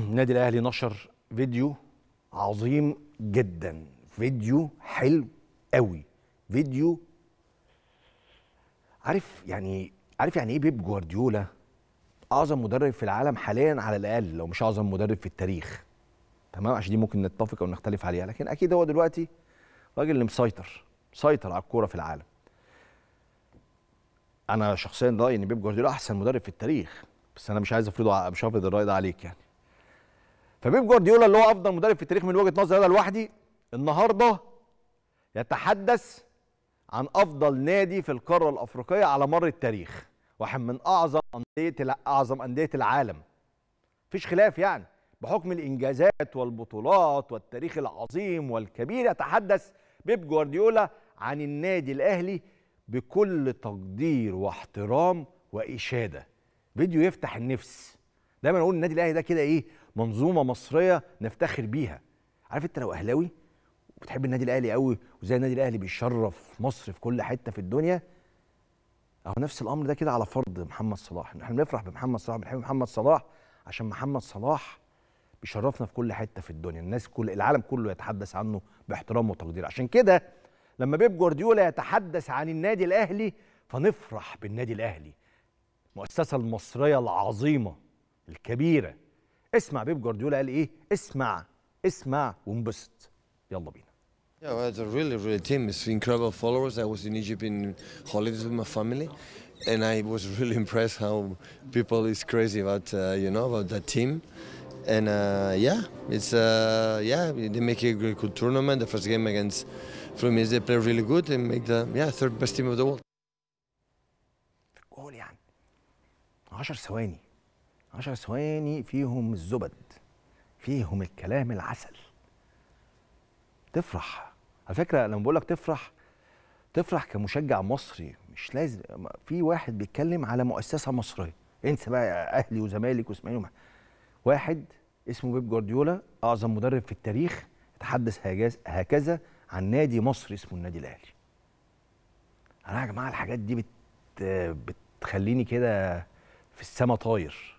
النادي الاهلي نشر فيديو عظيم جدا فيديو حلو قوي فيديو عارف يعني عارف يعني ايه بيب جوارديولا اعظم مدرب في العالم حاليا على الاقل لو مش اعظم مدرب في التاريخ تمام عشان دي ممكن نتفق او نختلف عليها لكن اكيد هو دلوقتي راجل اللي مسيطر مسيطر على الكوره في العالم انا شخصيا رايي ان بيب جوارديولا احسن مدرب في التاريخ بس انا مش عايز افرضه مش هفرض الراي ده عليك يعني فبيب جوارديولا اللي هو افضل مدرب في التاريخ من وجهه نظري انا لوحدي النهارده يتحدث عن افضل نادي في القاره الافريقيه على مر التاريخ واحد من اعظم انديه اعظم انديه العالم مفيش خلاف يعني بحكم الانجازات والبطولات والتاريخ العظيم والكبير يتحدث بيب جوارديولا عن النادي الاهلي بكل تقدير واحترام واشاده فيديو يفتح النفس دايما اقول النادي الاهلي ده كده ايه منظومه مصريه نفتخر بيها عارف انت لو اهلاوي وبتحب النادي الاهلي قوي وزي النادي الاهلي بيشرف مصر في كل حته في الدنيا اهو نفس الامر ده كده على فرض محمد صلاح احنا بنفرح بمحمد صلاح بنحب محمد صلاح عشان محمد صلاح بيشرفنا في كل حته في الدنيا الناس كل العالم كله يتحدث عنه باحترام وتقدير عشان كده لما بيب جوارديولا يتحدث عن النادي الاهلي فنفرح بالنادي الاهلي المؤسسه المصريه العظيمه الكبيره اسمع بيب جوارديولا قال ايه اسمع اسمع وانبسط يلا بينا Yeah, well, it's a really, really team. It's incredible followers. I was in Egypt in holidays with my family, and I was really impressed how people is crazy about uh, you know about that team. And uh, yeah, it's uh, yeah they make a really good tournament. The first game against Fluminense, they play really good and make the yeah third best team of the world. جول يعني 10 ثواني 10 ثواني فيهم الزبد فيهم الكلام العسل تفرح على فكره لما بقول لك تفرح تفرح كمشجع مصري مش لازم في واحد بيتكلم على مؤسسه مصريه انسى بقى اهلي وزمالك واسماعيلي واحد اسمه بيب جوارديولا اعظم مدرب في التاريخ اتحدث هكذا عن نادي مصري اسمه النادي الاهلي انا يا جماعه الحاجات دي بت... بتخليني كده في السما طاير